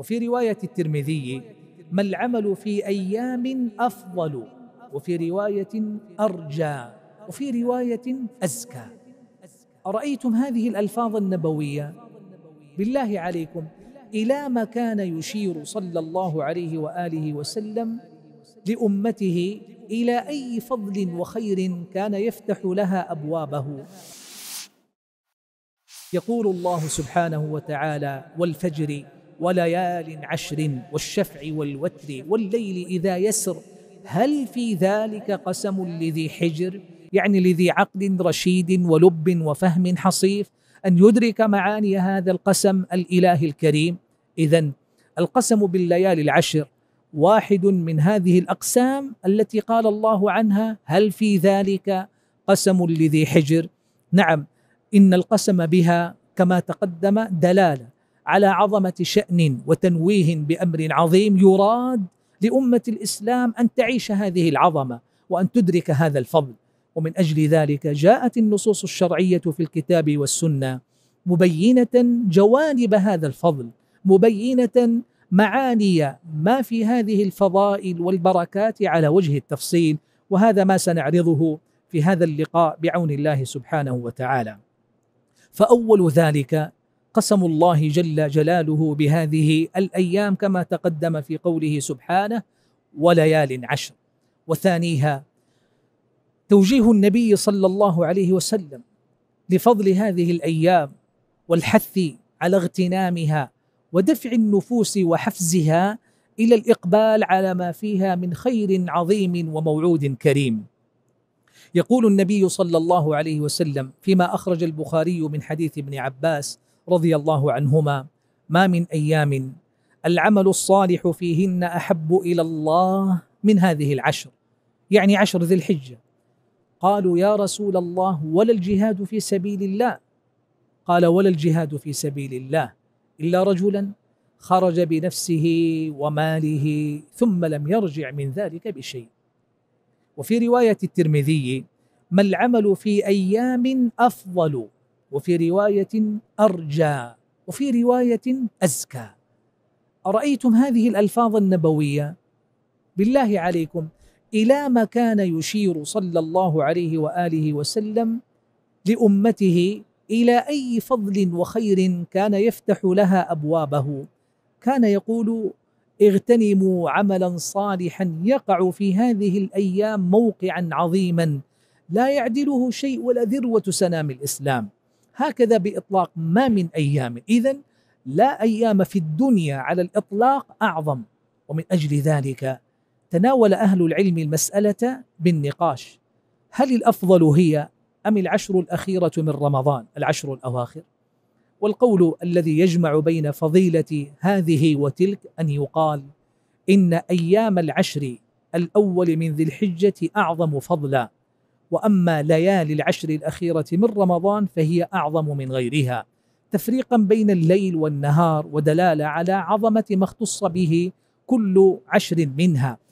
وفي رواية الترمذي ما العمل في أيام أفضل وفي رواية أرجى وفي رواية أزكى أرأيتم هذه الألفاظ النبوية بالله عليكم إلى ما كان يشير صلى الله عليه وآله وسلم لأمته إلى أي فضل وخير كان يفتح لها أبوابه يقول الله سبحانه وتعالى والفجر وليال عشر والشفع والوتر والليل إذا يسر هل في ذلك قسم لذي حجر يعني لذي عقل رشيد ولب وفهم حصيف أن يدرك معاني هذا القسم الإله الكريم إذا القسم بالليالي العشر واحد من هذه الأقسام التي قال الله عنها هل في ذلك قسم لذي حجر نعم إن القسم بها كما تقدم دلالة على عظمه شان وتنويه بامر عظيم يراد لامه الاسلام ان تعيش هذه العظمه وان تدرك هذا الفضل ومن اجل ذلك جاءت النصوص الشرعيه في الكتاب والسنه مبينه جوانب هذا الفضل مبينه معاني ما في هذه الفضائل والبركات على وجه التفصيل وهذا ما سنعرضه في هذا اللقاء بعون الله سبحانه وتعالى فاول ذلك قسم الله جل جلاله بهذه الايام كما تقدم في قوله سبحانه وليال عشر وثانيها توجيه النبي صلى الله عليه وسلم لفضل هذه الايام والحث على اغتنامها ودفع النفوس وحفزها الى الاقبال على ما فيها من خير عظيم وموعود كريم. يقول النبي صلى الله عليه وسلم فيما اخرج البخاري من حديث ابن عباس رضي الله عنهما ما من ايام العمل الصالح فيهن احب الى الله من هذه العشر يعني عشر ذي الحجه قالوا يا رسول الله ولا الجهاد في سبيل الله قال ولا الجهاد في سبيل الله الا رجلا خرج بنفسه وماله ثم لم يرجع من ذلك بشيء وفي روايه الترمذي ما العمل في ايام افضل وفي رواية أرجى وفي رواية أزكى أرأيتم هذه الألفاظ النبوية بالله عليكم إلى ما كان يشير صلى الله عليه وآله وسلم لأمته إلى أي فضل وخير كان يفتح لها أبوابه كان يقول اغتنموا عملا صالحا يقع في هذه الأيام موقعا عظيما لا يعدله شيء ولا ذروة سنام الإسلام هكذا باطلاق ما من ايام اذا لا ايام في الدنيا على الاطلاق اعظم ومن اجل ذلك تناول اهل العلم المساله بالنقاش هل الافضل هي ام العشر الاخيره من رمضان العشر الاواخر والقول الذي يجمع بين فضيله هذه وتلك ان يقال ان ايام العشر الاول من ذي الحجه اعظم فضلا واما ليالي العشر الاخيره من رمضان فهي اعظم من غيرها تفريقا بين الليل والنهار ودلاله على عظمه ما اختص به كل عشر منها